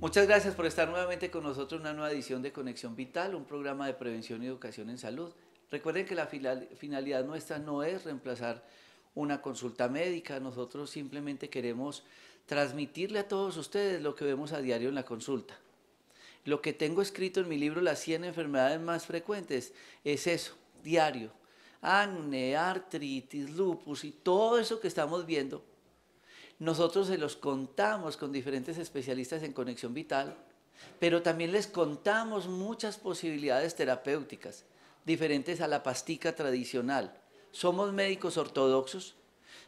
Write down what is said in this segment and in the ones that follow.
Muchas gracias por estar nuevamente con nosotros en una nueva edición de Conexión Vital, un programa de prevención y educación en salud. Recuerden que la finalidad nuestra no es reemplazar una consulta médica, nosotros simplemente queremos transmitirle a todos ustedes lo que vemos a diario en la consulta. Lo que tengo escrito en mi libro Las 100 enfermedades más frecuentes es eso, diario. Acné, artritis, lupus y todo eso que estamos viendo, nosotros se los contamos con diferentes especialistas en conexión vital, pero también les contamos muchas posibilidades terapéuticas, diferentes a la pastica tradicional somos médicos ortodoxos,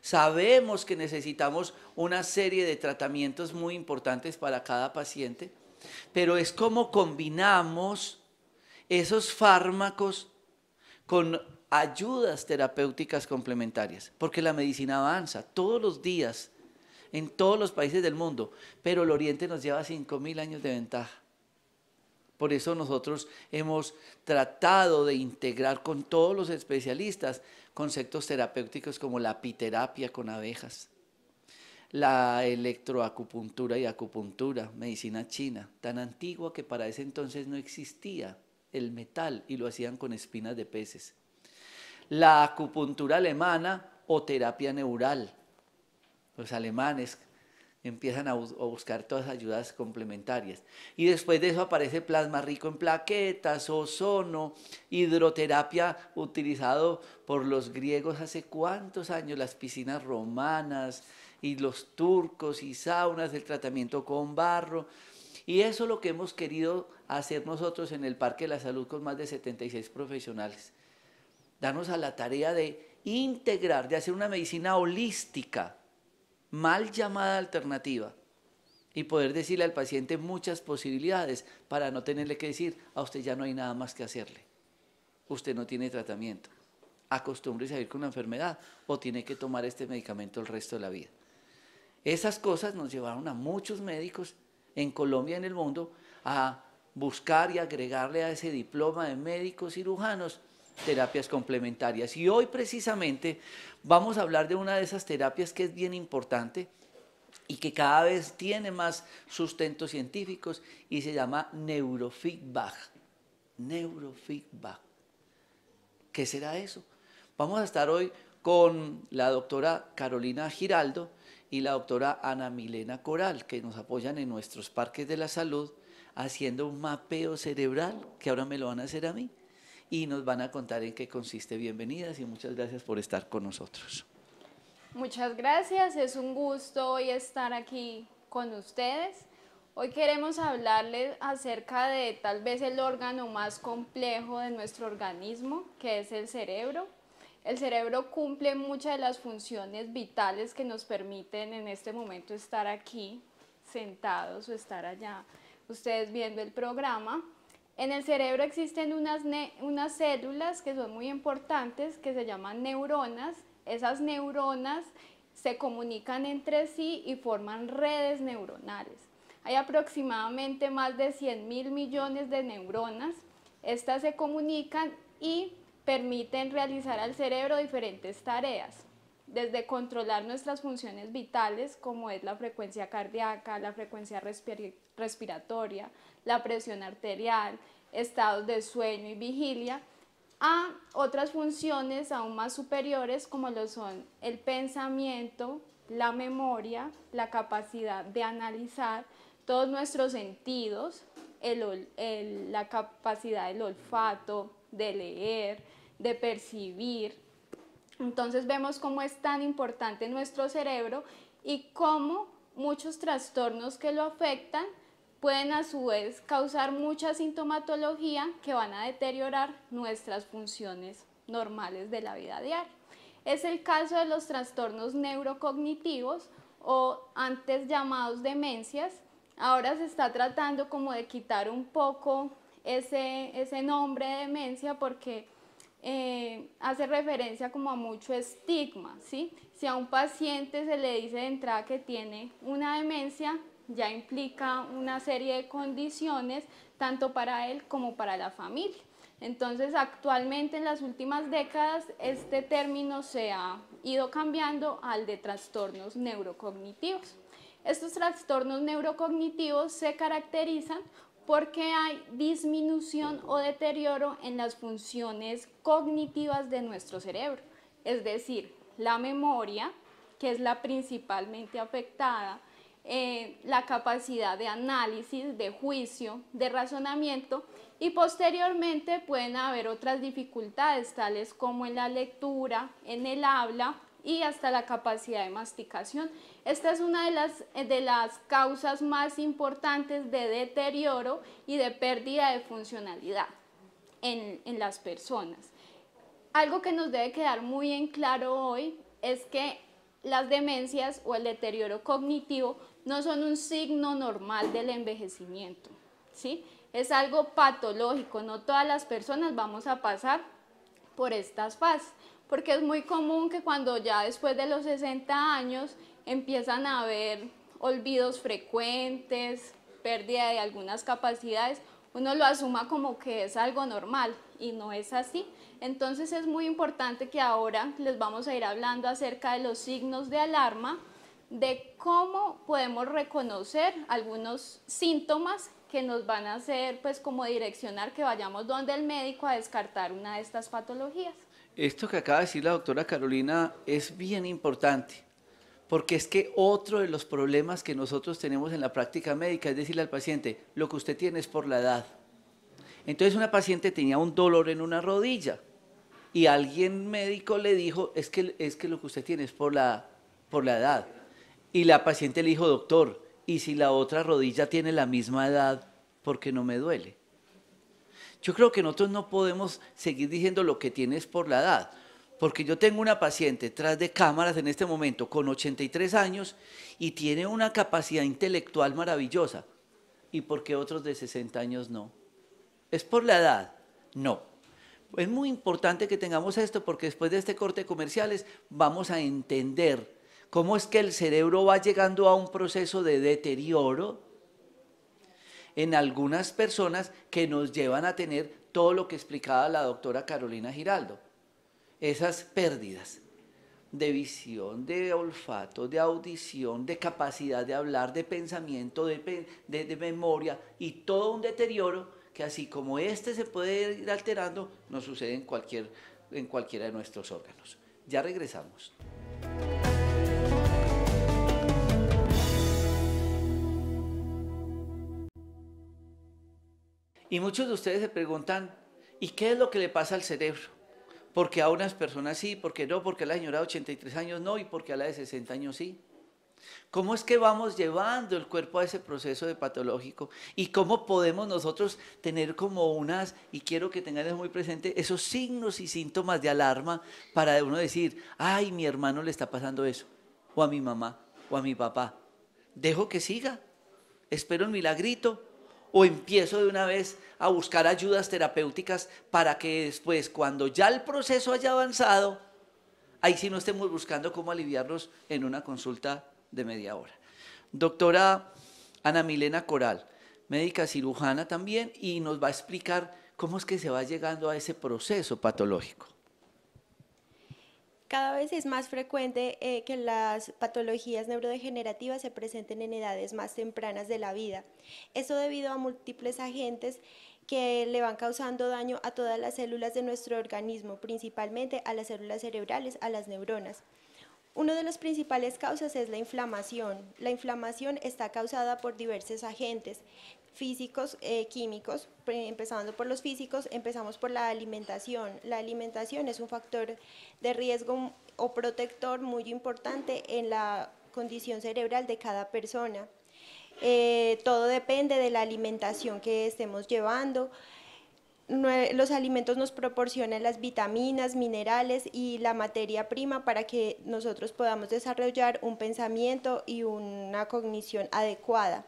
sabemos que necesitamos una serie de tratamientos muy importantes para cada paciente, pero es como combinamos esos fármacos con ayudas terapéuticas complementarias, porque la medicina avanza todos los días en todos los países del mundo, pero el Oriente nos lleva 5.000 años de ventaja. Por eso nosotros hemos tratado de integrar con todos los especialistas conceptos terapéuticos como la apiterapia con abejas, la electroacupuntura y acupuntura, medicina china, tan antigua que para ese entonces no existía el metal y lo hacían con espinas de peces. La acupuntura alemana o terapia neural. Los alemanes empiezan a, buscar todas las ayudas complementarias. Y después de eso aparece plasma rico en plaquetas, ozono, hidroterapia utilizado por los griegos hace cuántos años, las piscinas romanas y los turcos y saunas, el tratamiento con barro. Y eso es lo que hemos querido hacer nosotros en el Parque de la Salud con más de 76 profesionales. Darnos a la tarea de integrar, de hacer una medicina holística mal llamada alternativa y poder decirle al paciente muchas posibilidades para no tenerle que decir, a usted ya no hay nada más que hacerle, usted no tiene tratamiento, acostúmbrese a vivir con la enfermedad o tiene que tomar este medicamento el resto de la vida. Esas cosas nos llevaron a muchos médicos en Colombia y en el mundo a buscar y agregarle a ese diploma de médicos cirujanos terapias complementarias. Y hoy precisamente vamos a hablar de una de esas terapias que es bien importante y que cada vez tiene más sustentos científicos y se llama neurofeedback. Neurofeedback. ¿Qué será eso? Vamos a estar hoy con la doctora Carolina Giraldo y la doctora Ana Milena Coral, que nos apoyan en nuestros parques de la salud haciendo un mapeo cerebral, que ahora me lo van a hacer a mí y nos van a contar en qué consiste. Bienvenidas y muchas gracias por estar con nosotros. Muchas gracias, es un gusto hoy estar aquí con ustedes. Hoy queremos hablarles acerca de tal vez el órgano más complejo de nuestro organismo, que es el cerebro. El cerebro cumple muchas de las funciones vitales que nos permiten en este momento estar aquí sentados o estar allá, ustedes viendo el programa. En el cerebro existen unas, células que son muy importantes, que se llaman neuronas. Esas neuronas se comunican entre sí y forman redes neuronales. Hay aproximadamente más de 100.000 mil millones de neuronas. Estas se comunican y permiten realizar al cerebro diferentes tareas desde controlar nuestras funciones vitales, como es la frecuencia cardíaca, la frecuencia respiratoria, la presión arterial, estados de sueño y vigilia, a otras funciones aún más superiores como lo son el pensamiento, la memoria, la capacidad de analizar todos nuestros sentidos, la capacidad del olfato, de leer, de percibir, entonces vemos cómo es tan importante nuestro cerebro y cómo muchos trastornos que lo afectan pueden a su vez causar mucha sintomatología que van a deteriorar nuestras funciones normales de la vida diaria. Es el caso de los trastornos neurocognitivos o antes llamados demencias. Ahora se está tratando como de quitar un poco ese, ese nombre de demencia porque eh, hace referencia como a mucho estigma, Si a un paciente se le dice de entrada que tiene una demencia, ya implica una serie de condiciones tanto para él como para la familia. Entonces, actualmente en las últimas décadas este término se ha ido cambiando al de trastornos neurocognitivos. Estos trastornos neurocognitivos se caracterizan porque hay disminución o deterioro en las funciones cognitivas de nuestro cerebro, es decir, la memoria, que es la principalmente afectada, eh, la capacidad de análisis, de juicio, de razonamiento y posteriormente pueden haber otras dificultades tales como en la lectura, en el habla y hasta la capacidad de masticación. Esta es una de las, eh, de las causas más importantes de deterioro y de pérdida de funcionalidad en, las personas. Algo que nos debe quedar muy en claro hoy es que las demencias o el deterioro cognitivo no son un signo normal del envejecimiento, ¿sí? Es algo patológico, no todas las personas vamos a pasar por estas fases porque es muy común que cuando ya después de los 60 años empiezan a haber olvidos frecuentes, pérdida de algunas capacidades, uno lo asuma como que es algo normal y no es así. Entonces es muy importante que ahora les vamos a ir hablando acerca de los signos de alarma, de cómo podemos reconocer algunos síntomas que nos van a hacer pues como direccionar que vayamos donde el médico a descartar una de estas patologías. Esto que acaba de decir la doctora Carolina es bien importante, porque es que otro de los problemas que nosotros tenemos en la práctica médica es decirle al paciente, lo que usted tiene es por la edad. Entonces una paciente tenía un dolor en una rodilla y alguien médico le dijo, es que, es lo que usted tiene es por la, por la edad. Y la paciente le dijo, doctor, ¿y si la otra rodilla tiene la misma edad, por qué no me duele? Yo creo que nosotros no podemos seguir diciendo lo que tienes por la edad, porque yo tengo una paciente tras de cámaras en este momento con 83 años y tiene una capacidad intelectual maravillosa. ¿Y por qué otros de 60 años no? ¿Es por la edad? No. Es muy importante que tengamos esto porque después de este corte de comerciales vamos a entender cómo es que el cerebro va llegando a un proceso de deterioro en algunas personas que nos llevan a tener todo lo que explicaba la doctora Carolina Giraldo. Esas pérdidas de visión, de olfato, de audición, de capacidad de hablar, de pensamiento, de, memoria y todo un deterioro que así como este se puede ir alterando, nos sucede en, cualquier, en cualquiera de nuestros órganos. Ya regresamos. Y muchos de ustedes se preguntan, ¿y qué es lo que le pasa al cerebro? Porque a unas personas sí, porque no, porque a la señora de 83 años no y porque a la de 60 años sí. ¿Cómo es que vamos llevando el cuerpo a ese proceso de patológico? ¿Y cómo podemos nosotros tener como unas, y quiero que tengan eso muy presente, esos signos y síntomas de alarma para uno decir, ay, mi hermano le está pasando eso, o a mi mamá, o a mi papá. Dejo que siga, espero el milagrito, o empiezo de una vez a buscar ayudas terapéuticas para que después, cuando ya el proceso haya avanzado, ahí sí no estemos buscando cómo aliviarnos en una consulta de media hora. Doctora Ana Milena Coral, médica cirujana también, y nos va a explicar cómo es que se va llegando a ese proceso patológico. Cada vez es más frecuente eh, que las patologías neurodegenerativas se presenten en edades más tempranas de la vida. Esto debido a múltiples agentes que le van causando daño a todas las células de nuestro organismo, principalmente a las células cerebrales, a las neuronas. Uno de las principales causas es la inflamación. La inflamación está causada por diversos agentes físicos, eh, químicos, empezando por los físicos, empezamos por la alimentación. La alimentación es un factor de riesgo o protector muy importante en la condición cerebral de cada persona. Eh, todo depende de la alimentación que estemos llevando. Los alimentos nos proporcionan las vitaminas, minerales y la materia prima para que nosotros podamos desarrollar un pensamiento y una cognición adecuada.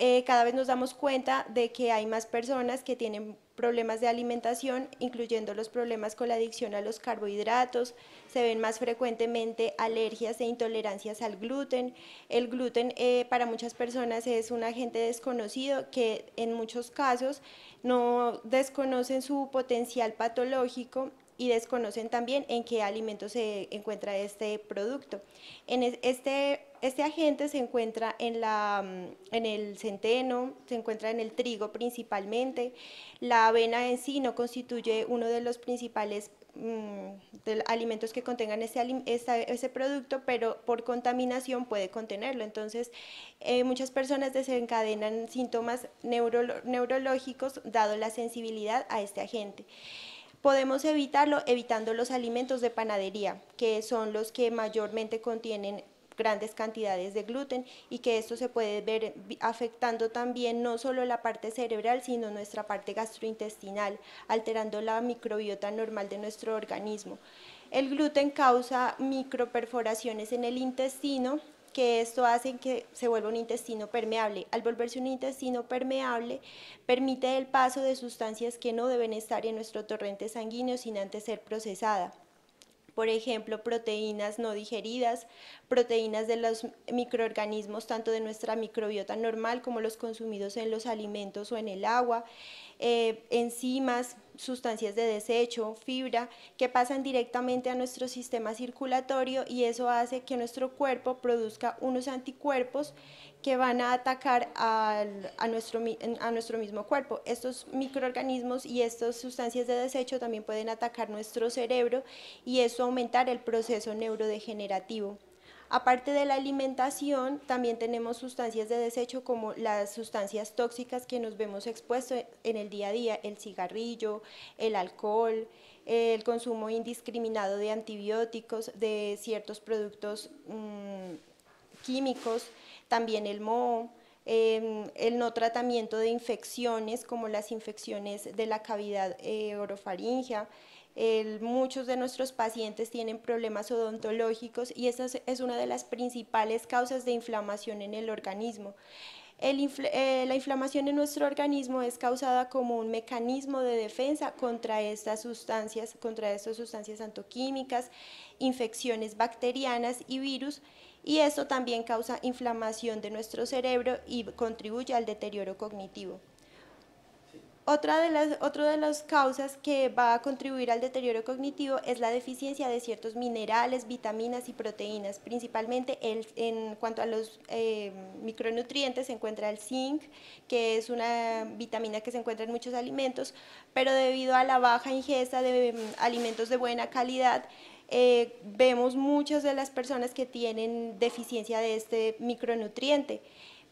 Eh, cada vez nos damos cuenta de que hay más personas que tienen problemas de alimentación, incluyendo los problemas con la adicción a los carbohidratos, se ven más frecuentemente alergias e intolerancias al gluten. El gluten eh, para muchas personas es un agente desconocido que en muchos casos no desconocen su potencial patológico y desconocen también en qué alimentos se encuentra este producto. En este este agente se encuentra mm, en, el centeno, se encuentra en el trigo principalmente. La avena en sí no constituye uno de los principales mm, alimentos que contengan ese, producto, pero por contaminación puede contenerlo. Entonces, eh, muchas personas desencadenan síntomas neurológicos dado la sensibilidad a este agente. Podemos evitarlo evitando los alimentos de panadería, que son los que mayormente contienen grandes cantidades de gluten y que esto se puede ver afectando también no solo la parte cerebral, sino nuestra parte gastrointestinal, alterando la microbiota normal de nuestro organismo. El gluten causa microperforaciones en el intestino, que esto hace que se vuelva un intestino permeable. Al volverse un intestino permeable, permite el paso de sustancias que no deben estar en nuestro torrente sanguíneo sin antes ser procesada por ejemplo, proteínas no digeridas, proteínas de los microorganismos, tanto de nuestra microbiota normal como los consumidos en los alimentos o en el agua, eh, enzimas, sustancias de desecho, fibra, que pasan directamente a nuestro sistema circulatorio y eso hace que nuestro cuerpo produzca unos anticuerpos que van a atacar a, nuestro, a nuestro mismo cuerpo. Estos microorganismos y estas sustancias de desecho también pueden atacar nuestro cerebro y eso aumentar el proceso neurodegenerativo. Aparte de la alimentación, también tenemos sustancias de desecho como las sustancias tóxicas que nos vemos expuestos en el día a día, el cigarrillo, el alcohol, el consumo indiscriminado de antibióticos, de ciertos productos mm, químicos, también el moho, em, el no tratamiento de infecciones como las infecciones de la cavidad eh, muchos de nuestros pacientes tienen problemas odontológicos y esa es una de las principales causas de inflamación en el organismo. Eh, la inflamación en nuestro organismo es causada como un mecanismo de defensa contra estas sustancias, contra estas sustancias antoquímicas, infecciones bacterianas y virus y esto también causa inflamación de nuestro cerebro y contribuye al deterioro cognitivo. Otra de, las, de las causas que va a contribuir al deterioro cognitivo es la deficiencia de ciertos minerales, vitaminas y proteínas. Principalmente en cuanto a los eh, micronutrientes se encuentra el zinc, que es una vitamina que se encuentra en muchos alimentos, pero debido a la baja ingesta de mm, alimentos de buena calidad, eh, vemos muchas de las personas que tienen deficiencia de este micronutriente.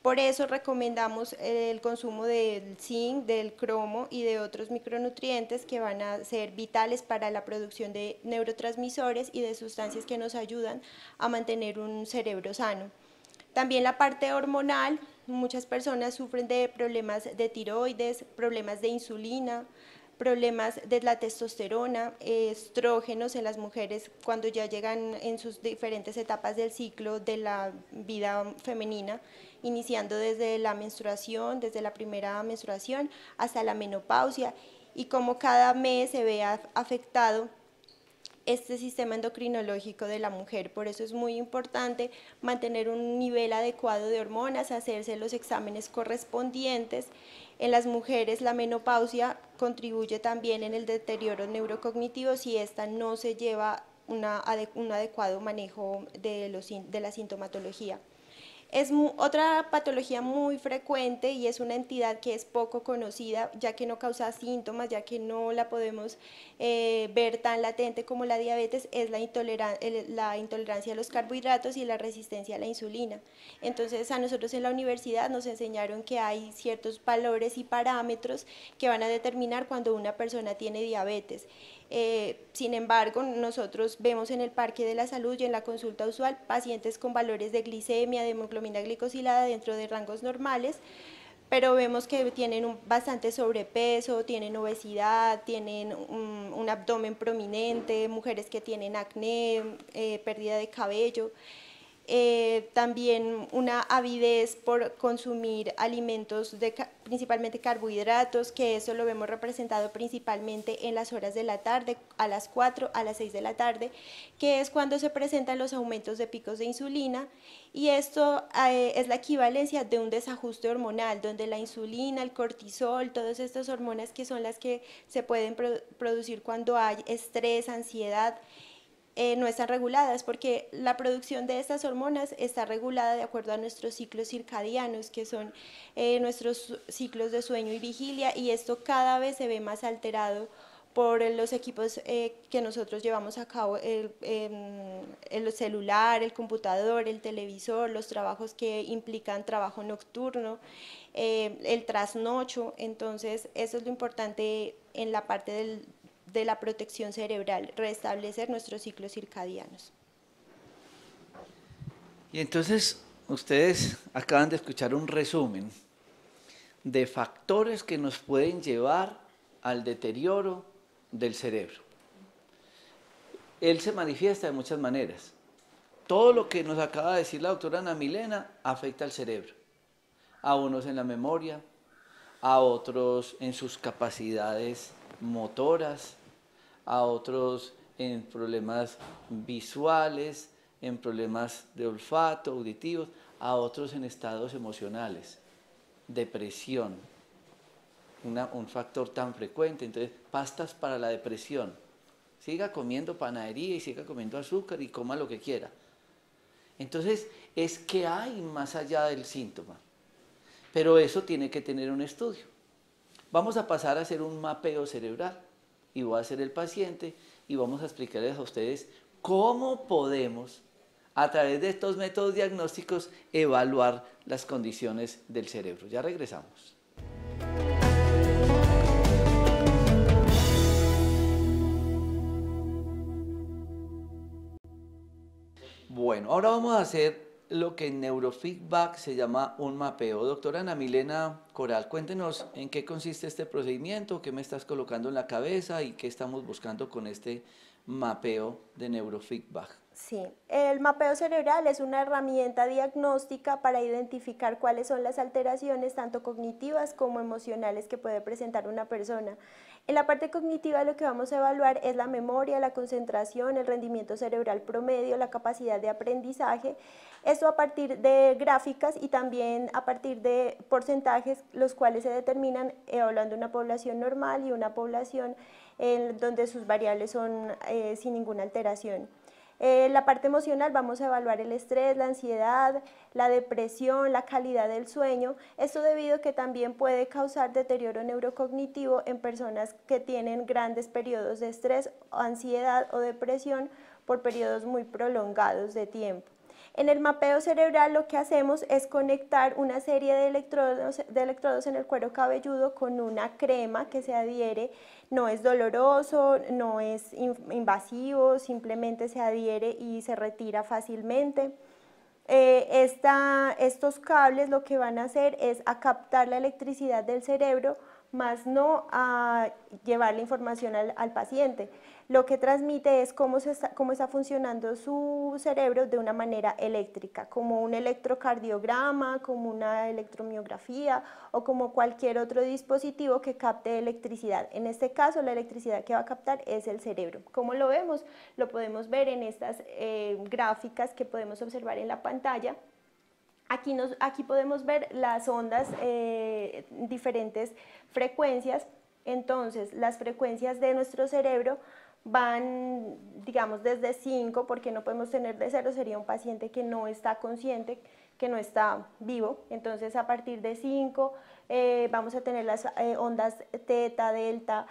Por eso recomendamos eh, el consumo del zinc, del cromo y de otros micronutrientes que van a ser vitales para la producción de neurotransmisores y de sustancias que nos ayudan a mantener un cerebro sano. También la parte hormonal, muchas personas sufren de problemas de tiroides, problemas de insulina, problemas de la testosterona, estrógenos en las mujeres cuando ya llegan en sus diferentes etapas del ciclo de la vida femenina, iniciando desde la menstruación, desde la primera menstruación hasta la menopausia y cómo cada mes se ve afectado este sistema endocrinológico de la mujer. Por eso es muy importante mantener un nivel adecuado de hormonas, hacerse los exámenes correspondientes en las mujeres la menopausia contribuye también en el deterioro neurocognitivo si esta no se lleva un adecuado manejo de la sintomatología. Es otra patología muy frecuente y es una entidad que es poco conocida, ya que no causa síntomas, ya que no la podemos eh, ver tan latente como la diabetes, es la, la intolerancia a los carbohidratos y la resistencia a la insulina. Entonces, a nosotros en la universidad nos enseñaron que hay ciertos valores y parámetros que van a determinar cuando una persona tiene diabetes. Eh, sin embargo, nosotros vemos en el Parque de la Salud y en la consulta usual pacientes con valores de glicemia, de hemoglobina glicosilada dentro de rangos normales, pero vemos que tienen un bastante sobrepeso, tienen obesidad, tienen un, abdomen prominente, mujeres que tienen acné, eh, pérdida de cabello eh, también una avidez por consumir alimentos de, principalmente carbohidratos, que eso lo vemos representado principalmente en las horas de la tarde, a las 4, a las 6 de la tarde, que es cuando se presentan los aumentos de picos de insulina y esto eh, es la equivalencia de un desajuste hormonal, donde la insulina, el cortisol, todas estas hormonas que son las que se pueden producir cuando hay estrés, ansiedad, eh, no están reguladas porque la producción de estas hormonas está regulada de acuerdo a nuestros ciclos circadianos, que son eh, nuestros ciclos de sueño y vigilia, y esto cada vez se ve más alterado por los equipos eh, que nosotros llevamos a cabo, el, em, el, celular, el computador, el televisor, los trabajos que implican trabajo nocturno, el trasnocho. Entonces, eso es lo importante en la parte del, de la protección cerebral, restablecer nuestros ciclos circadianos. Y entonces ustedes acaban de escuchar un resumen de factores que nos pueden llevar al deterioro del cerebro. Él se manifiesta de muchas maneras. Todo lo que nos acaba de decir la doctora Ana Milena afecta al cerebro. A unos en la memoria, a otros en sus capacidades motoras, a otros en problemas visuales, en problemas de olfato, auditivos, a otros en estados emocionales, depresión, un factor tan frecuente. Entonces, pastas para la depresión. Siga comiendo panadería y siga comiendo azúcar y coma lo que quiera. Entonces, es que hay más allá del síntoma. Pero eso tiene que tener un estudio. Vamos a pasar a hacer un mapeo cerebral y voy a ser el paciente y vamos a explicarles a ustedes cómo podemos, a través de estos métodos diagnósticos, evaluar las condiciones del cerebro. Ya regresamos. Bueno, ahora vamos a hacer lo que en neurofeedback se llama un mapeo. Doctora Ana Milena Coral, cuéntenos en qué consiste este procedimiento, qué me estás colocando en la cabeza y qué estamos buscando con este mapeo de neurofeedback. Sí, el mapeo cerebral es una herramienta diagnóstica para identificar cuáles son las alteraciones tanto cognitivas como emocionales que puede presentar una persona. En la parte cognitiva lo que vamos a evaluar es la memoria, la concentración, el rendimiento cerebral promedio, la capacidad de aprendizaje esto a partir de gráficas y también a partir de porcentajes, los cuales se determinan evaluando eh, una población normal y una población eh, donde sus variables son eh, sin ninguna alteración. Eh, la parte emocional vamos a evaluar el estrés, la ansiedad, la depresión, la calidad del sueño. Esto debido a que también puede causar deterioro neurocognitivo en personas que tienen grandes periodos de estrés, ansiedad o depresión por periodos muy prolongados de tiempo. En el mapeo cerebral lo que hacemos es conectar una serie de electrodos, de electrodos en el cuero cabelludo con una crema que se adhiere, no es doloroso, no es invasivo, simplemente se adhiere y se retira fácilmente. Eh, estos cables lo que van a hacer es a captar la electricidad del cerebro más no a llevar la información al, paciente. Lo que transmite es cómo, está, funcionando su cerebro de una manera eléctrica, como un electrocardiograma, como una electromiografía o como cualquier otro dispositivo que capte electricidad. En este caso, la electricidad que va a captar es el cerebro. ¿Cómo lo vemos? Lo podemos ver en estas eh, gráficas que podemos observar en la pantalla Aquí, podemos ver las ondas, eh, diferentes frecuencias. Entonces, las frecuencias de nuestro cerebro van, digamos, desde 5, porque no podemos tener de 0, sería un paciente que no está consciente, que no está vivo. Entonces, a partir de 5 eh, vamos a tener las eh, ondas teta, delta,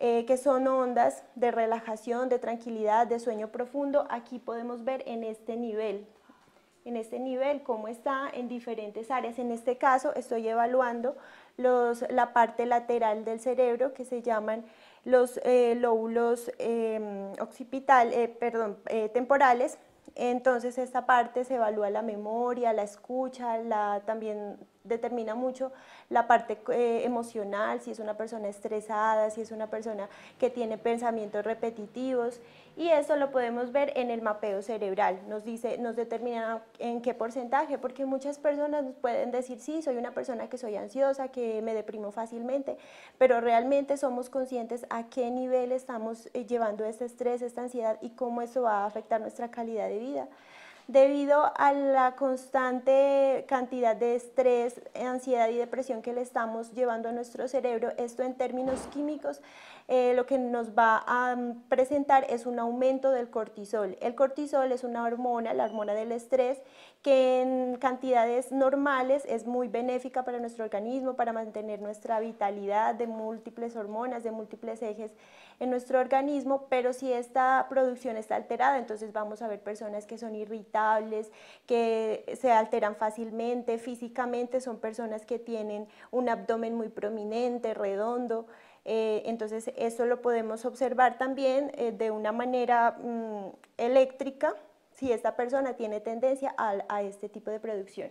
que son ondas de relajación, de tranquilidad, de sueño profundo. Aquí podemos ver en este nivel, en este nivel, cómo está en diferentes áreas. En este caso estoy evaluando la parte lateral del cerebro que se llaman los eh, lóbulos em, occipital, eh, perdón, eh, temporales. Entonces esta parte se evalúa la memoria, la escucha, la, también determina mucho la parte emocional, si es una persona estresada, si es una persona que tiene pensamientos repetitivos y eso lo podemos ver en el mapeo cerebral. Nos dice, nos determina en qué porcentaje, porque muchas personas nos pueden decir, sí, soy una persona que soy ansiosa, que me deprimo fácilmente, pero realmente somos conscientes a qué nivel estamos eh, llevando este estrés, esta ansiedad y cómo eso va a afectar nuestra calidad de vida debido a la constante cantidad de estrés, ansiedad y depresión que le estamos llevando a nuestro cerebro, esto en términos químicos, eh, lo que nos va a mm, presentar es un aumento del cortisol. El cortisol es una hormona, la hormona del estrés, que en cantidades normales es muy benéfica para nuestro organismo, para mantener nuestra vitalidad de múltiples hormonas, de múltiples ejes en nuestro organismo, pero si esta producción está alterada, entonces vamos a ver personas que son irritables, que se alteran fácilmente, físicamente son personas que tienen un abdomen muy prominente, redondo. Eh, entonces eso lo podemos observar también eh, de una manera mm, eléctrica si esta persona tiene tendencia a este tipo de producción.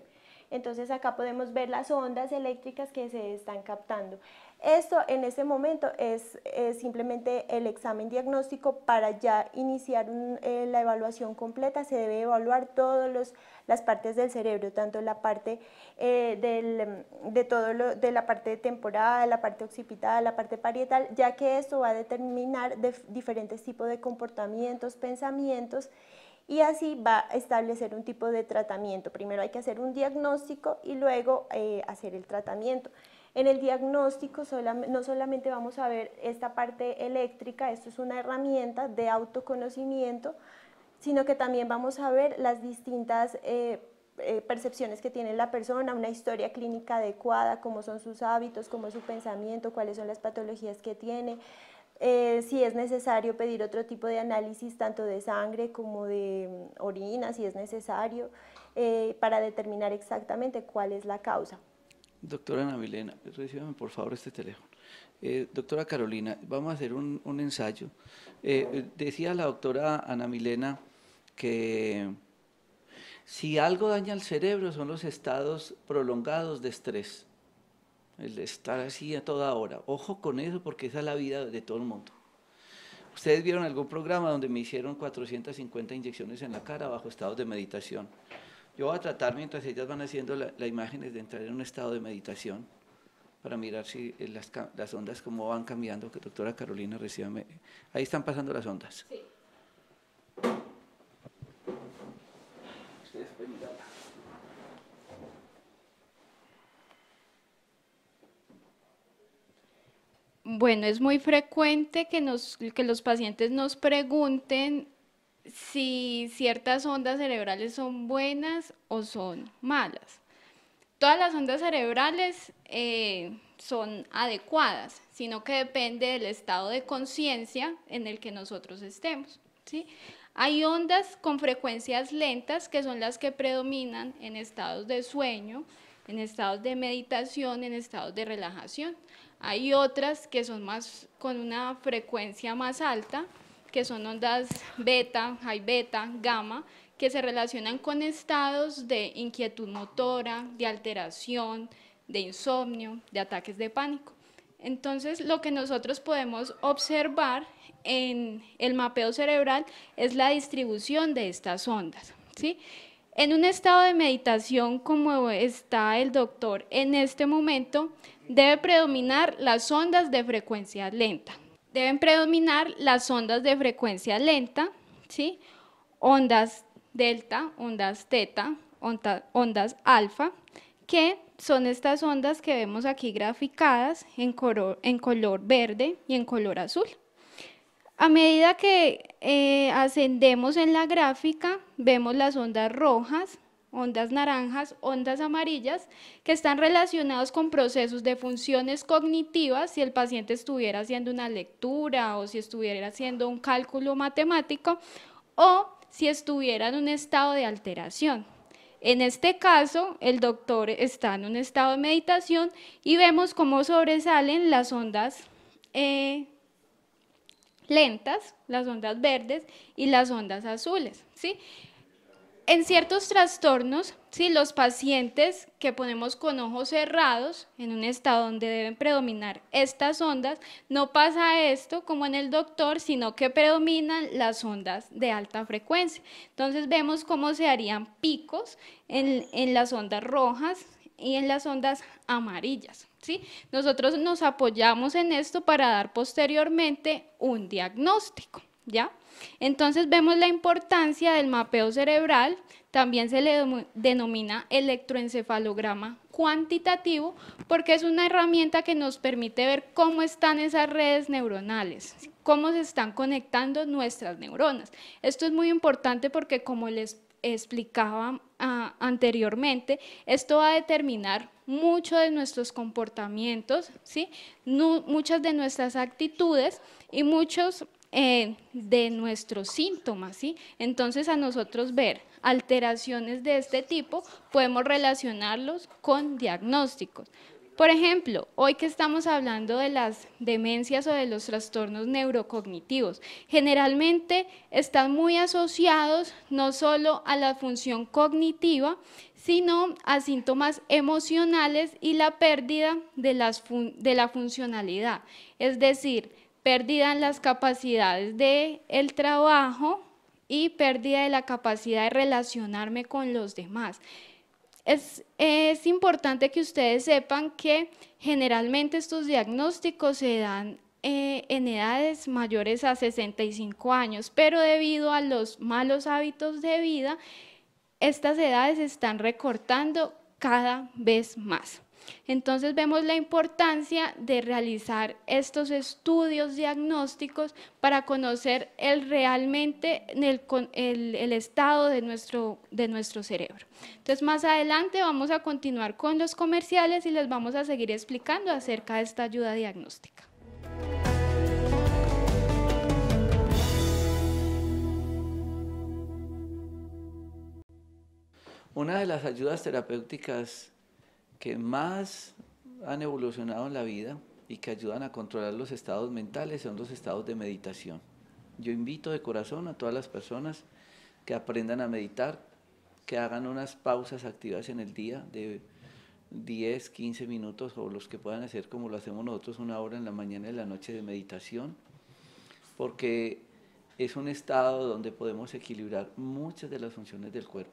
Entonces acá podemos ver las ondas eléctricas que se están captando. Esto en este momento es, simplemente el examen diagnóstico para ya iniciar eh, la evaluación completa. Se debe evaluar todas las partes del cerebro, tanto la parte eh, de, todo de la parte temporal, la parte occipital, la parte parietal, ya que esto va a determinar diferentes tipos de comportamientos, pensamientos y así va a establecer un tipo de tratamiento. Primero hay que hacer un diagnóstico y luego eh, hacer el tratamiento. En el diagnóstico no solamente vamos a ver esta parte eléctrica, esto es una herramienta de autoconocimiento, sino que también vamos a ver las distintas eh, eh, percepciones que tiene la persona, una historia clínica adecuada, cómo son sus hábitos, cómo es su pensamiento, cuáles son las patologías que tiene, eh, si es necesario pedir otro tipo de análisis, tanto de sangre como de mm, orina, si es necesario, eh, para determinar exactamente cuál es la causa. Doctora Ana Milena, recíbame por favor este teléfono. Eh, doctora Carolina, vamos a hacer un, un ensayo. decía la doctora Ana Milena que si algo daña al cerebro son los estados prolongados de estrés el de estar así a toda hora. Ojo con eso porque esa es la vida de todo el mundo. Ustedes vieron algún programa donde me hicieron 450 inyecciones en la cara bajo estados de meditación. Yo voy a tratar mientras ellas van haciendo las la imágenes de entrar en un estado de meditación para mirar si eh, las, ondas cómo van cambiando, que doctora Carolina recibe. Ahí están pasando las ondas. Bueno, es muy frecuente que, los pacientes nos pregunten si ciertas ondas cerebrales son buenas o son malas. Todas las ondas cerebrales eh, son adecuadas, sino que depende del estado de conciencia en el que nosotros estemos. Hay ondas con frecuencias lentas que son las que predominan en estados de sueño, en estados de meditación, en estados de relajación. Hay otras que son más con una frecuencia más alta, que son ondas beta, high beta, gamma, que se relacionan con estados de inquietud motora, de alteración, de insomnio, de ataques de pánico. Entonces, lo que nosotros podemos observar en el mapeo cerebral es la distribución de estas ondas. ¿sí? En un estado de meditación como está el doctor en este momento, debe predominar las ondas de frecuencia lenta. Deben predominar las ondas de frecuencia lenta, ¿sí? ondas delta, ondas teta, ondas alfa, que son estas ondas que vemos aquí graficadas en color, en color verde y en color azul. A medida que eh, ascendemos en la gráfica, vemos las ondas rojas, ondas naranjas, ondas amarillas, que están relacionados con procesos de funciones cognitivas si el paciente estuviera haciendo una lectura o si estuviera haciendo un cálculo matemático o si estuviera en un estado de alteración. En este caso, el doctor está en un estado de meditación y vemos cómo sobresalen las ondas eh, lentas, las ondas verdes y las ondas azules, ¿sí? En ciertos trastornos, si los pacientes que ponemos con ojos cerrados, en un estado donde deben predominar estas ondas, no pasa esto como en el doctor, sino que predominan las ondas de alta frecuencia. Entonces vemos cómo se harían picos en, las ondas rojas y en las ondas amarillas. ¿sí? Nosotros nos apoyamos en esto para dar posteriormente un diagnóstico. ¿ya? Entonces vemos la importancia del mapeo cerebral, también se le denomina electroencefalograma cuantitativo porque es una herramienta que nos permite ver cómo están esas redes neuronales, cómo se están conectando nuestras neuronas. Esto es muy importante porque como les explicaba ah, anteriormente, esto va a determinar mucho de nuestros comportamientos, ¿sí? muchas de nuestras actitudes y muchos eh, de nuestros síntomas. ¿sí? Entonces, a nosotros ver alteraciones de este tipo, podemos relacionarlos con diagnósticos. Por ejemplo, hoy que estamos hablando de las demencias o de los trastornos neurocognitivos, generalmente están muy asociados no solo a la función cognitiva, sino a síntomas emocionales y la pérdida de, de la funcionalidad. Es decir, pérdida en las capacidades del el trabajo y pérdida de la capacidad de relacionarme con los demás. Es, importante que ustedes sepan que generalmente estos diagnósticos se dan eh, en edades mayores a 65 años, pero debido a los malos hábitos de vida, estas edades se están recortando cada vez más. Entonces vemos la importancia de realizar estos estudios diagnósticos para conocer el, realmente el, estado de nuestro, de nuestro cerebro. Entonces más adelante vamos a continuar con los comerciales y les vamos a seguir explicando acerca de esta ayuda diagnóstica. Una de las ayudas terapéuticas que más han evolucionado en la vida y que ayudan a controlar los estados mentales son los estados de meditación. Yo invito de corazón a todas las personas que aprendan a meditar, que hagan unas pausas activas en el día de 10, 15 minutos o los que puedan hacer como lo hacemos nosotros, una hora en la mañana y la noche de meditación, porque es un estado donde podemos equilibrar muchas de las funciones del cuerpo.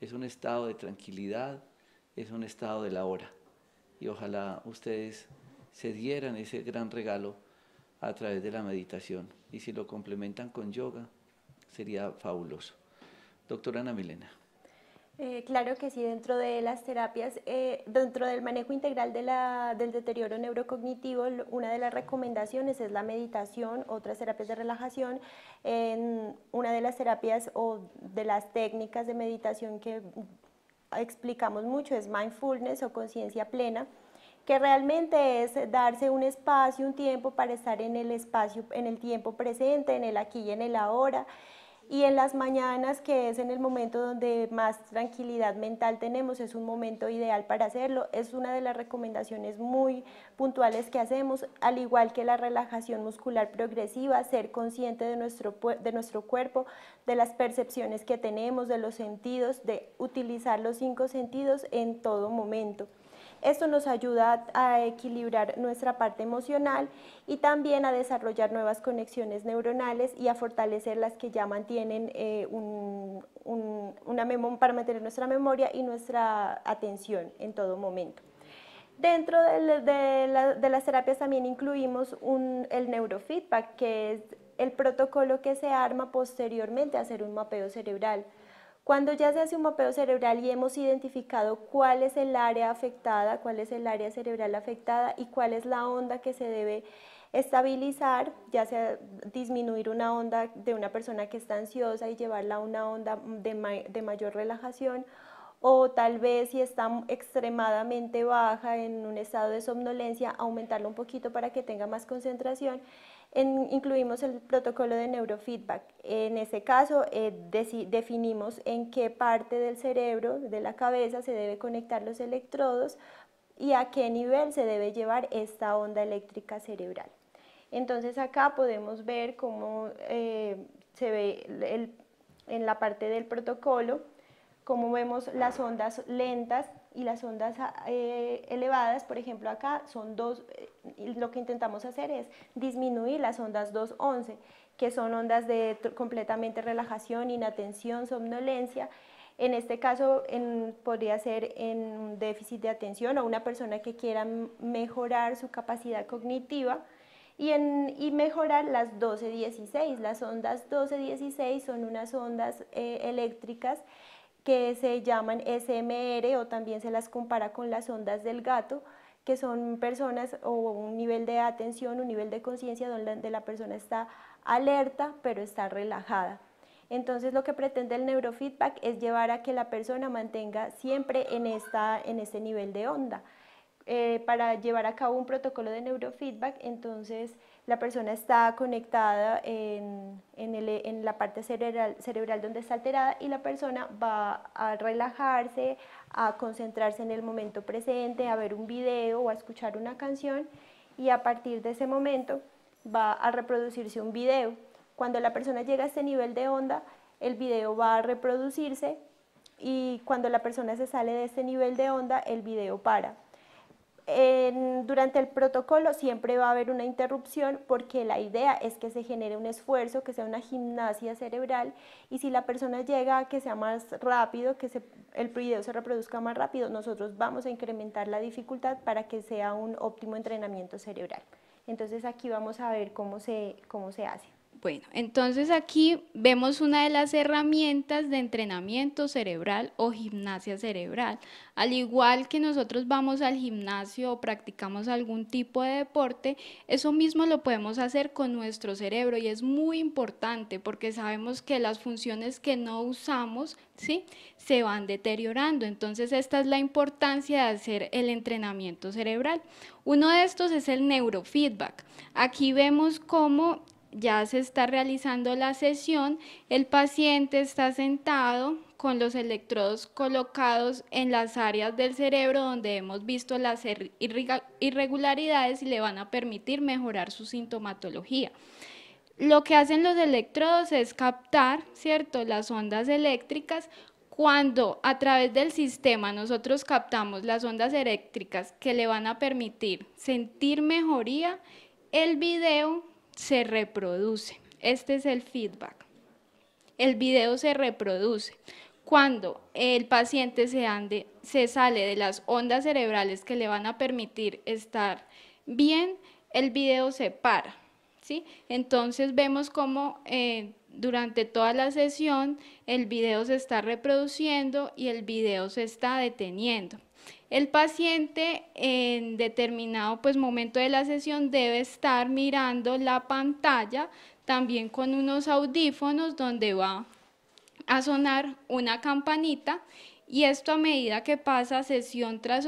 Es un estado de tranquilidad, es un estado de la hora. Y ojalá ustedes se dieran ese gran regalo a través de la meditación. Y si lo complementan con yoga, sería fabuloso. Doctora Ana Milena. Eh, claro que sí, dentro de las terapias, eh, dentro del manejo integral del deterioro neurocognitivo, una de las recomendaciones es la meditación, otras terapias de relajación. En una de las terapias o de las técnicas de meditación que explicamos mucho es mindfulness o conciencia plena, que realmente es darse un espacio, un tiempo para estar en el espacio, en el tiempo presente, en el aquí y en el ahora, y en las mañanas, que es en el momento donde más tranquilidad mental tenemos, es un momento ideal para hacerlo. Es una de las recomendaciones muy puntuales que hacemos, al igual que la relajación muscular progresiva, ser consciente de nuestro, de nuestro cuerpo, de las percepciones que tenemos, de los sentidos, de utilizar los cinco sentidos en todo momento. Esto nos ayuda a equilibrar nuestra parte emocional y también a desarrollar nuevas conexiones neuronales y a fortalecer las que ya mantienen eh, para mantener nuestra memoria y nuestra atención en todo momento. Dentro de, las terapias también incluimos el neurofeedback, que es el protocolo que se arma posteriormente a hacer un mapeo cerebral cuando ya se hace un mapeo cerebral y hemos identificado cuál es el área afectada, cuál es el área cerebral afectada y cuál es la onda que se debe estabilizar, ya sea disminuir una onda de una persona que está ansiosa y llevarla a una onda de, mayor relajación, o tal vez si está extremadamente baja en un estado de somnolencia, aumentarla un poquito para que tenga más concentración incluimos el protocolo de neurofeedback. En este caso, eh, definimos en qué parte del cerebro, de la cabeza, se debe conectar los electrodos y a qué nivel se debe llevar esta onda eléctrica cerebral. Entonces acá podemos ver cómo eh, se ve en la parte del protocolo, cómo vemos las ondas lentas y las ondas ah, eh, elevadas, por ejemplo acá, son dos, eh, lo que intentamos hacer es disminuir las ondas 211, que son ondas de completamente relajación, inatención, somnolencia. En este caso podría ser en un déficit de atención o una persona que quiera mejorar su capacidad cognitiva y, en, y mejorar las 1216. Las ondas 1216 son unas ondas eh, eléctricas que se llaman SMR o también se las compara con las ondas del gato, que son personas o un nivel de atención, un nivel de conciencia donde la persona está alerta pero está relajada. Entonces lo que pretende el neurofeedback es llevar a que la persona mantenga siempre en, esta, en este nivel de onda. Eh, para llevar a cabo un protocolo de neurofeedback, entonces la persona está conectada en, la parte cerebral, cerebral, donde está alterada y la persona va a relajarse, a concentrarse en el momento presente, a ver un video o a escuchar una canción y a partir de ese momento va a reproducirse un video. Cuando la persona llega a este nivel de onda, el video va a reproducirse y cuando la persona se sale de este nivel de onda, el video para durante el protocolo siempre va a haber una interrupción porque la idea es que se genere un esfuerzo, que sea una gimnasia cerebral y si la persona llega a que sea más rápido, que el video se reproduzca más rápido, nosotros vamos a incrementar la dificultad para que sea un óptimo entrenamiento cerebral. Entonces aquí vamos a ver cómo se, cómo se hace. Bueno, entonces aquí vemos una de las herramientas de entrenamiento cerebral o gimnasia cerebral. Al igual que nosotros vamos al gimnasio o practicamos algún tipo de deporte, eso mismo lo podemos hacer con nuestro cerebro y es muy importante porque sabemos que las funciones que no usamos, ¿sí? se van deteriorando. Entonces, esta es la importancia de hacer el entrenamiento cerebral. Uno de estos es el neurofeedback. Aquí vemos cómo ya se está realizando la sesión, el paciente está sentado con los electrodos colocados en las áreas del cerebro donde hemos visto las irregularidades y le van a permitir mejorar su sintomatología. Lo que hacen los electrodos es captar, ¿cierto?, las ondas eléctricas cuando a través del sistema nosotros captamos las ondas eléctricas que le van a permitir sentir mejoría, el video se reproduce. Este es el feedback. El video se reproduce cuando el paciente se, ande, se sale de las ondas cerebrales que le van a permitir estar bien, el video se para. ¿sí? Entonces vemos cómo eh, durante toda la sesión el video se está reproduciendo y el video se está deteniendo. El paciente en determinado pues, momento de la sesión debe estar mirando la pantalla también con unos audífonos donde va a sonar una campanita y esto a medida que pasa sesión tras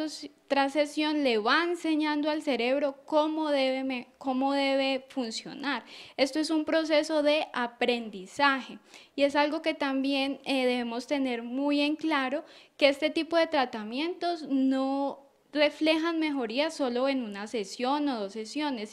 tras sesión le va enseñando al cerebro cómo debe, funcionar. Esto es un proceso de aprendizaje y es algo que también eh, debemos tener muy en claro que este tipo de tratamientos no reflejan mejorías solo en una sesión o dos sesiones,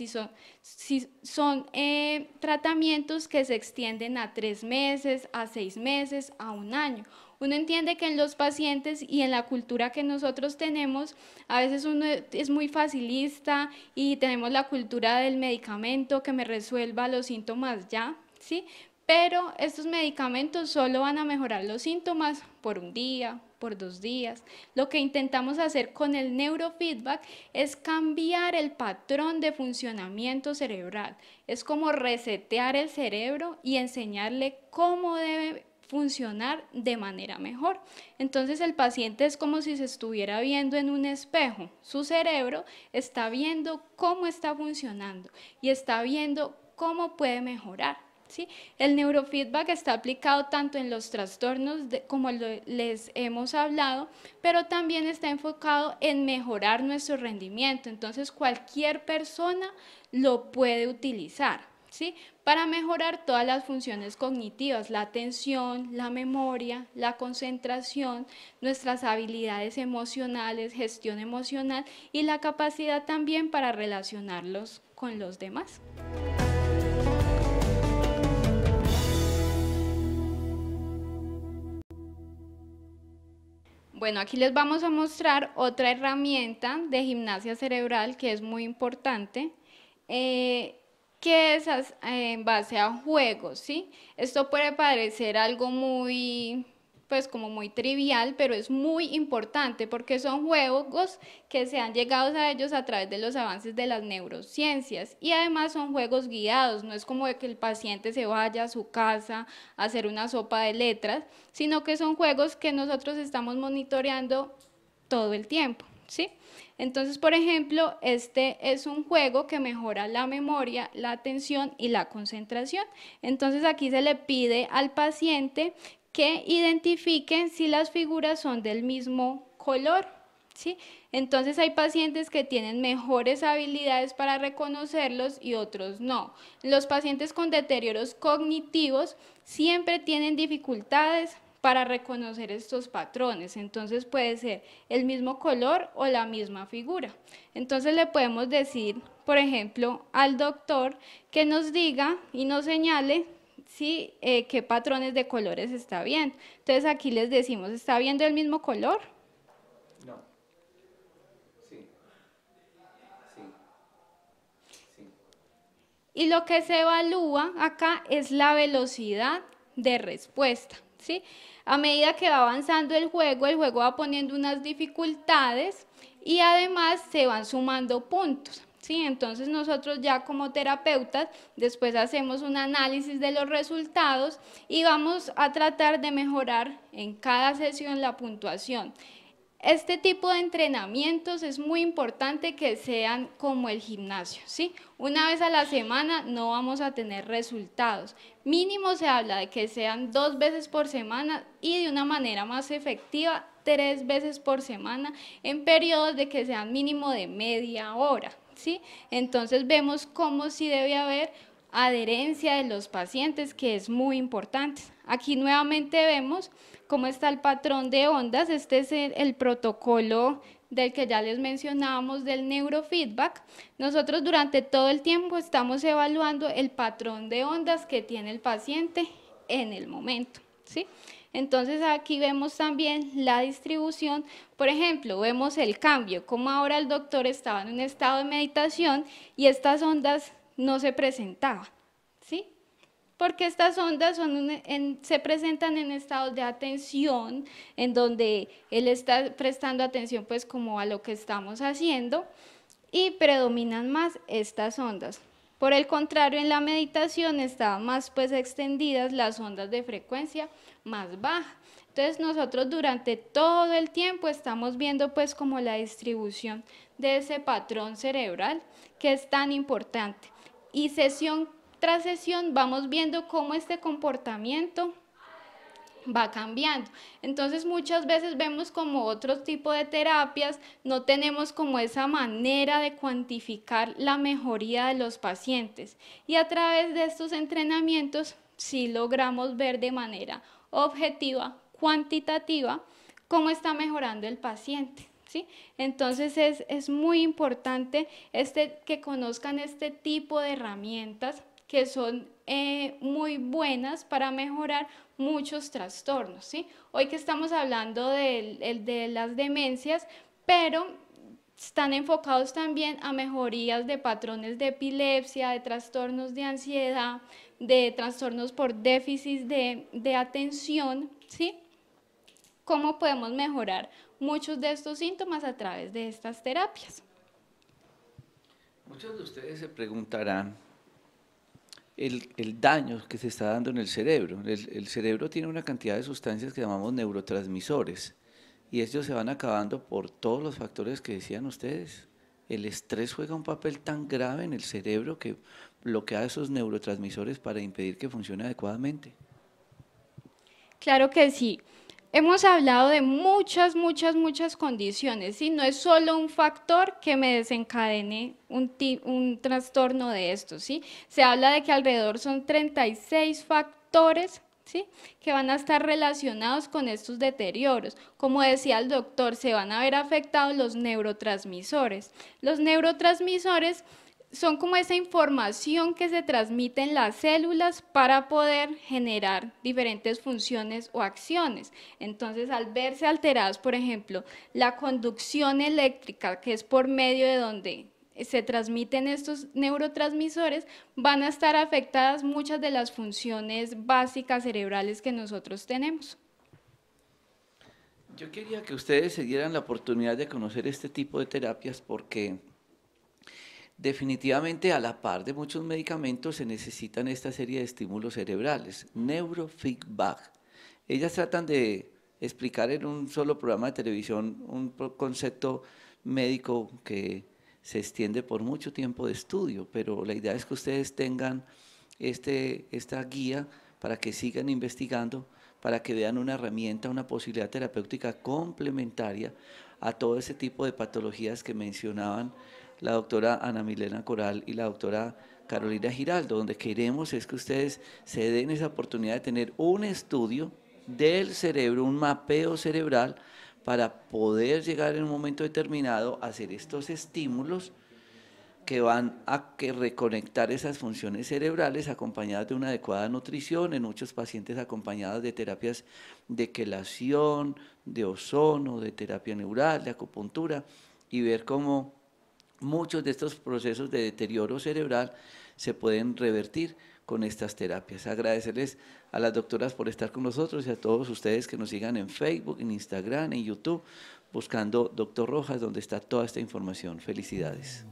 son, eh, tratamientos que se extienden a tres meses, a seis meses, a un año. Uno entiende que en los pacientes y en la cultura que nosotros tenemos, a veces uno es muy facilista y tenemos la cultura del medicamento que me resuelva los síntomas ya, ¿sí? Pero estos medicamentos solo van a mejorar los síntomas por un día, por dos días. Lo que intentamos hacer con el neurofeedback es cambiar el patrón de funcionamiento cerebral. Es como resetear el cerebro y enseñarle cómo debe funcionar de manera mejor. Entonces el paciente es como si se estuviera viendo en un espejo. Su cerebro está viendo cómo está funcionando y está viendo cómo puede mejorar. ¿sí? El neurofeedback está aplicado tanto en los trastornos como les hemos hablado, pero también está enfocado en mejorar nuestro rendimiento. Entonces cualquier persona lo puede utilizar. ¿sí? Para mejorar todas las funciones cognitivas, la atención, la memoria, la concentración, nuestras habilidades emocionales, gestión emocional y la capacidad también para relacionarlos con los demás. Bueno, aquí les vamos a mostrar otra herramienta de gimnasia cerebral que es muy importante. Eh, que es eh, en base a juegos, ¿sí? Esto puede parecer algo muy pues como muy trivial, pero es muy importante porque son juegos que se han llegado a ellos a través de los avances de las neurociencias y además son juegos guiados, no es como de que el paciente se vaya a su casa a hacer una sopa de letras, sino que son juegos que nosotros estamos monitoreando todo el tiempo. ¿sí? Entonces, por ejemplo, este es un juego que mejora la memoria, la atención y la concentración. Entonces, aquí se le pide al paciente que identifiquen si las figuras son del mismo color, Entonces hay pacientes que tienen mejores habilidades para reconocerlos y otros no. Los pacientes con deterioros cognitivos siempre tienen dificultades para reconocer estos patrones. Entonces puede ser el mismo color o la misma figura. Entonces le podemos decir, por ejemplo, al doctor que nos diga y nos señale si, eh, qué patrones de colores está viendo. Entonces aquí les decimos, ¿está viendo el mismo color? No. Sí. Sí. Sí. Y lo que se evalúa acá es la velocidad de respuesta. A medida que va avanzando el juego, el juego va poniendo unas dificultades y además se van sumando puntos. Entonces nosotros ya como terapeutas después hacemos un análisis de los resultados y vamos a tratar de mejorar en cada sesión la puntuación. Este tipo de entrenamientos es muy importante que sean como el gimnasio, ¿sí? Una vez a la semana no vamos a tener resultados. Mínimo se habla de que sean dos veces por semana y de una manera más efectiva tres veces por semana en periodos de que sean mínimo de media hora, ¿sí? Entonces vemos cómo sí debe haber adherencia de los pacientes que es muy importante. Aquí nuevamente vemos cómo está el patrón de ondas. Este es el, protocolo del que ya les mencionábamos del neurofeedback, nosotros durante todo el tiempo estamos evaluando el patrón de ondas que tiene el paciente en el momento, ¿sí? Entonces aquí vemos también la distribución, por ejemplo, vemos el cambio, como ahora el doctor estaba en un estado de meditación y estas ondas no se presentaban porque estas ondas e, se presentan en estados de atención, en donde él está prestando atención pues como a lo que estamos haciendo y predominan más estas ondas. Por el contrario, en la meditación están más pues extendidas las ondas de frecuencia más baja. Entonces nosotros durante todo el tiempo estamos viendo pues como la distribución de ese patrón cerebral que es tan importante. Y sesión tras sesión vamos viendo cómo este comportamiento va cambiando. Entonces muchas veces vemos como otro tipo de terapias, no tenemos como esa manera de cuantificar la mejoría de los pacientes. Y a través de estos entrenamientos sí logramos ver de manera objetiva, cuantitativa, cómo está mejorando el paciente. ¿Sí? Entonces es, es muy importante este, que conozcan este tipo de herramientas que son eh, muy buenas para mejorar muchos trastornos. ¿sí? Hoy que estamos hablando de, las demencias, pero están enfocados también a mejorías de patrones de epilepsia, de trastornos de ansiedad, de trastornos por déficit de, de atención, ¿sí? ¿Cómo podemos mejorar muchos de estos síntomas a través de estas terapias? Muchos de ustedes se preguntarán el, daño que se está dando en el cerebro. El, el, cerebro tiene una cantidad de sustancias que llamamos neurotransmisores y ellos se van acabando por todos los factores que decían ustedes. El estrés juega un papel tan grave en el cerebro que bloquea esos neurotransmisores para impedir que funcione adecuadamente. Claro que sí. Hemos hablado de muchas, muchas, muchas condiciones, no es solo un factor que me desencadene un, un trastorno de estos. ¿sí? Se habla de que alrededor son 36 factores ¿Sí? que van a estar relacionados con estos deterioros. Como decía el doctor, se van a ver afectados los neurotransmisores. Los neurotransmisores son como esa información que se transmite en las células para poder generar diferentes funciones o acciones. Entonces, al verse alteradas, por ejemplo, la conducción eléctrica, que es por medio de donde se transmiten estos neurotransmisores, van a estar afectadas muchas de las funciones básicas cerebrales que nosotros tenemos. Yo quería que ustedes se dieran la oportunidad de conocer este tipo de terapias porque Definitivamente, a la par de muchos medicamentos, se necesitan esta serie de estímulos cerebrales, neurofeedback. Ellas tratan de explicar en un solo programa de televisión un concepto médico que se extiende por mucho tiempo de estudio, pero la idea es que ustedes tengan este, esta guía para que sigan investigando, para que vean una herramienta, una posibilidad terapéutica complementaria a todo ese tipo de patologías que mencionaban la doctora Ana Milena Coral y la doctora Carolina Giraldo. Donde queremos es que ustedes se den esa oportunidad de tener un estudio del cerebro, un mapeo cerebral, para poder llegar en un momento determinado a hacer estos estímulos que van a que reconectar esas funciones cerebrales acompañadas de una adecuada nutrición, en muchos pacientes acompañadas de terapias de quelación, de ozono, de terapia neural, de acupuntura, y ver cómo muchos de estos procesos de deterioro cerebral se pueden revertir con estas terapias. Agradecerles a las doctoras por estar con nosotros y a todos ustedes que nos sigan en Facebook, en Instagram, en YouTube, buscando Doctor Rojas, donde está toda esta información. Felicidades.